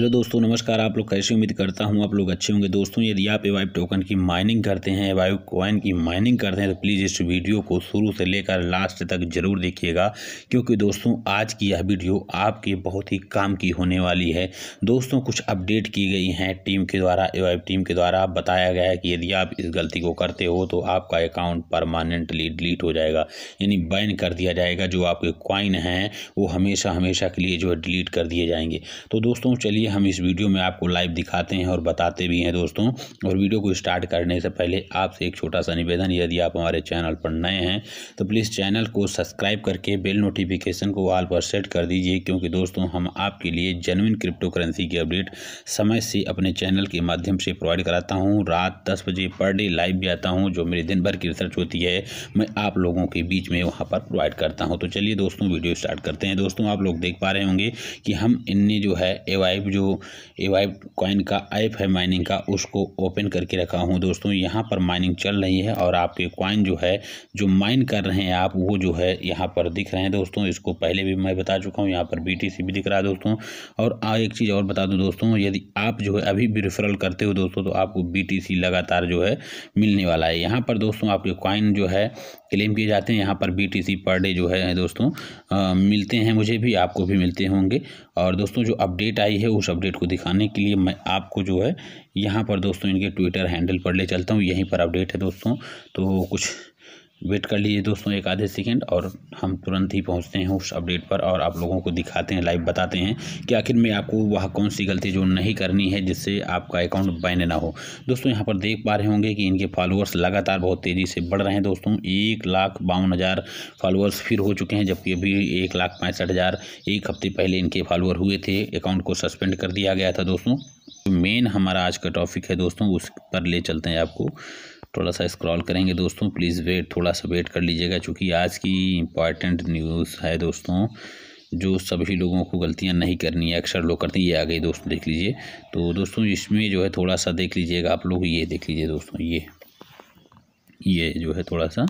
hello दोस्तों नमस्कार आप लोग कैसे उम्मीद करता हूँ आप लोग अच्छे होंगे दोस्तों यदि आप एवाइव टोकन की माइनिंग करते हैं एवाइव कॉइन की माइनिंग करते हैं तो प्लीज़ इस वीडियो को शुरू से लेकर लास्ट तक जरूर देखिएगा क्योंकि दोस्तों आज की यह वीडियो आपके बहुत ही काम की होने वाली है दोस्तों कुछ अपडेट की गई हैं टीम के द्वारा एवाइव टीम के द्वारा बताया गया है कि यदि आप इस गलती को करते हो तो आपका अकाउंट परमानेंटली डिलीट हो जाएगा यानी बैन कर दिया जाएगा जो आपके कॉइन हैं वो हमेशा हमेशा के लिए जो है डिलीट कर दिए जाएंगे तो दोस्तों चलिए हम इस वीडियो में आपको लाइव दिखाते हैं और बताते भी हैं दोस्तों और वीडियो को स्टार्ट करने से पहले आपसे एक छोटा सा निवेदन यदि आप हमारे चैनल पर नए हैं तो प्लीज़ चैनल को सब्सक्राइब करके बेल नोटिफिकेशन को ऑल पर सेट कर दीजिए क्योंकि दोस्तों हम आपके लिए जेनविन क्रिप्टो करेंसी की अपडेट समय से अपने चैनल के माध्यम से प्रोवाइड कराता हूँ रात दस बजे पर डे लाइव भी आता हूँ जो मेरे दिन भर की रिसर्च होती है मैं आप लोगों के बीच में वहाँ पर प्रोवाइड करता हूँ तो चलिए दोस्तों वीडियो स्टार्ट करते हैं दोस्तों आप लोग देख पा रहे होंगे कि हम इनने जो है एवाइव जो ए वाई कॉइन का ऐप है माइनिंग का उसको ओपन करके रखा हूँ दोस्तों यहाँ पर माइनिंग चल रही है और आपके कॉइन जो है जो माइन कर रहे हैं आप वो जो है यहाँ पर दिख रहे हैं दोस्तों इसको पहले भी मैं बता चुका हूँ यहाँ पर बी भी दिख रहा है दोस्तों और एक चीज़ और बता दूँ दोस्तों यदि आप जो है अभी भी रेफरल करते हो दोस्तों तो आपको बी लगातार जो है मिलने वाला है यहाँ पर दोस्तों आपके कॉइन जो है क्लेम किए जाते हैं यहाँ पर B T C per day जो है दोस्तों आ, मिलते हैं मुझे भी आपको भी मिलते होंगे और दोस्तों जो अपडेट आई है उस अपडेट को दिखाने के लिए मैं आपको जो है यहाँ पर दोस्तों इनके ट्विटर हैंडल पर ले चलता हूँ यहीं पर अपडेट है दोस्तों तो कुछ वेट कर लीजिए दोस्तों एक आधे सेकेंड और हम तुरंत ही पहुंचते हैं उस अपडेट पर और आप लोगों को दिखाते हैं लाइव बताते हैं कि आखिर में आपको वह कौन सी गलती जो नहीं करनी है जिससे आपका अकाउंट बैन ना हो दोस्तों यहाँ पर देख पा रहे होंगे कि इनके फॉलोअर्स लगातार बहुत तेज़ी से बढ़ रहे हैं दोस्तों एक लाख बावन हज़ार फॉलोअर्स फिर हो चुके हैं जबकि अभी एक लाख पैंसठ हज़ार एक हफ्ते पहले इनके फॉलोअर हुए थे अकाउंट को सस्पेंड कर दिया गया था दोस्तों मेन हमारा आज का टॉपिक है दोस्तों उस पर ले चलते हैं आपको थोड़ा सा स्क्रॉल करेंगे दोस्तों प्लीज़ वेट थोड़ा सा वेट कर लीजिएगा क्योंकि आज की इम्पॉर्टेंट न्यूज़ है दोस्तों जो सभी लोगों को गलतियां नहीं करनी है अक्सर लोग करते हैं ये आ गई दोस्तों देख लीजिए तो दोस्तों इसमें जो है थोड़ा सा देख लीजिएगा आप लोग ये देख लीजिए दोस्तों ये ये जो है थोड़ा सा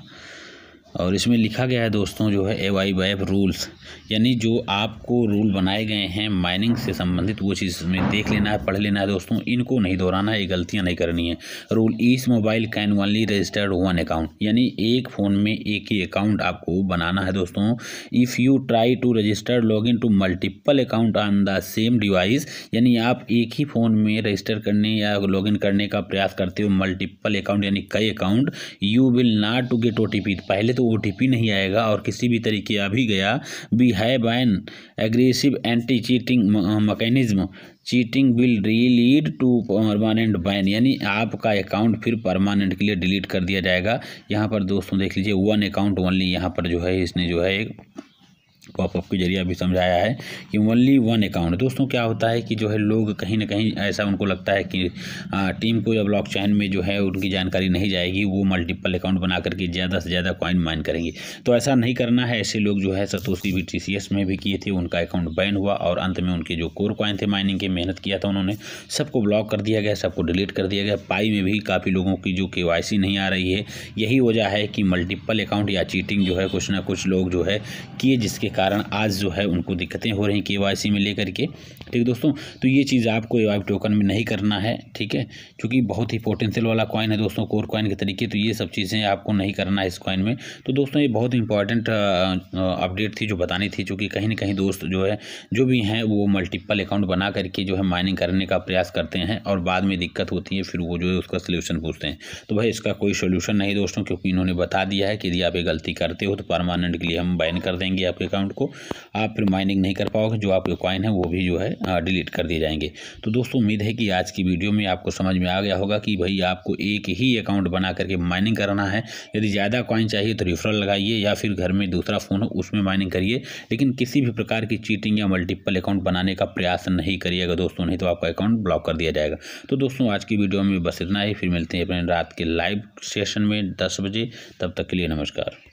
और इसमें लिखा गया है दोस्तों जो है ए वाई एफ रूल्स यानी जो आपको रूल बनाए गए हैं माइनिंग से संबंधित वो चीज़ में देख लेना है पढ़ लेना है दोस्तों इनको नहीं दोहराना है गलतियाँ नहीं करनी है rule is mobile can only registered one account यानी एक फ़ोन में एक ही अकाउंट आपको बनाना है दोस्तों if you try to register log in to multiple account on the same device यानी आप एक ही फ़ोन में रजिस्टर करने या लॉग इन करने का प्रयास करते हो मल्टीपल अकाउंट यानी कई account you will not to get ओ पहले तो तो ओ नहीं आएगा और किसी भी तरीके आ भी गया be have an aggressive anti cheating mechanism cheating will re lead to permanent ban यानी आपका अकाउंट फिर परमानेंट के लिए डिलीट कर दिया जाएगा यहाँ पर दोस्तों देख लीजिए वन अकाउंट ओनली यहाँ पर जो है इसने जो है एक पॉपअप के जरिए अभी समझाया है कि ओनली वन अकाउंट दोस्तों क्या होता है कि जो है लोग कहीं ना कहीं ऐसा उनको लगता है कि आ, टीम को या ब्लॉक चैन में जो है उनकी जानकारी नहीं जाएगी वो मल्टीपल अकाउंट बना करके ज़्यादा से ज़्यादा कॉइन माइन करेंगे तो ऐसा नहीं करना है ऐसे लोग जो है सतोसी भी टी में भी किए थे उनका अकाउंट बैन हुआ और अंत में उनके जो कोर कॉइन थे माइनिंग के मेहनत किया था उन्होंने सबको ब्लॉक कर दिया गया सबको डिलीट कर दिया गया पाई में भी काफ़ी लोगों की जो के नहीं आ रही है यही वजह है कि मल्टीपल अकाउंट या चीटिंग जो है कुछ ना कुछ लोग जो है किए जिसके कारण आज जो है उनको दिक्कतें हो रही के वाई में लेकर के ठीक दोस्तों तो ये चीज़ आपको ए टोकन में नहीं करना है ठीक है क्योंकि बहुत ही पोटेंशियल वाला कॉइन है दोस्तों कोर कॉइन के तरीके तो ये सब चीज़ें आपको नहीं करना है इस कॉइन में तो दोस्तों ये बहुत इंपॉर्टेंट अपडेट थी जो बतानी थी चूँकि कहीं ना कहीं दोस्त जो है जो भी हैं वो मल्टीपल अकाउंट बना करके जो है माइनिंग करने का प्रयास करते हैं और बाद में दिक्कत होती है फिर वो जो है उसका सोल्यूशन पूछते हैं तो भाई इसका कोई सोल्यूशन नहीं दोस्तों क्योंकि इन्होंने बता दिया है कि यदि आप ये गलती करते हो तो परमानेंट के लिए हम बैन कर देंगे आपके अकाउंट अकाउंट को आप फिर माइनिंग नहीं कर पाओगे जो आपके कॉइन है वो भी जो है डिलीट कर दिए जाएंगे तो दोस्तों उम्मीद है कि आज की वीडियो में आपको समझ में आ गया होगा कि भाई आपको एक ही अकाउंट बना करके माइनिंग करना है यदि ज़्यादा कॉइन चाहिए तो रिफरल लगाइए या फिर घर में दूसरा फ़ोन हो उसमें माइनिंग करिए लेकिन किसी भी प्रकार की चीटिंग या मल्टीपल अकाउंट बनाने का प्रयास नहीं करिएगा दोस्तों नहीं तो आपका अकाउंट ब्लॉक कर दिया जाएगा तो दोस्तों आज की वीडियो में बस इतना ही फिर मिलते हैं अपने रात के लाइव सेशन में दस बजे तब तक के लिए नमस्कार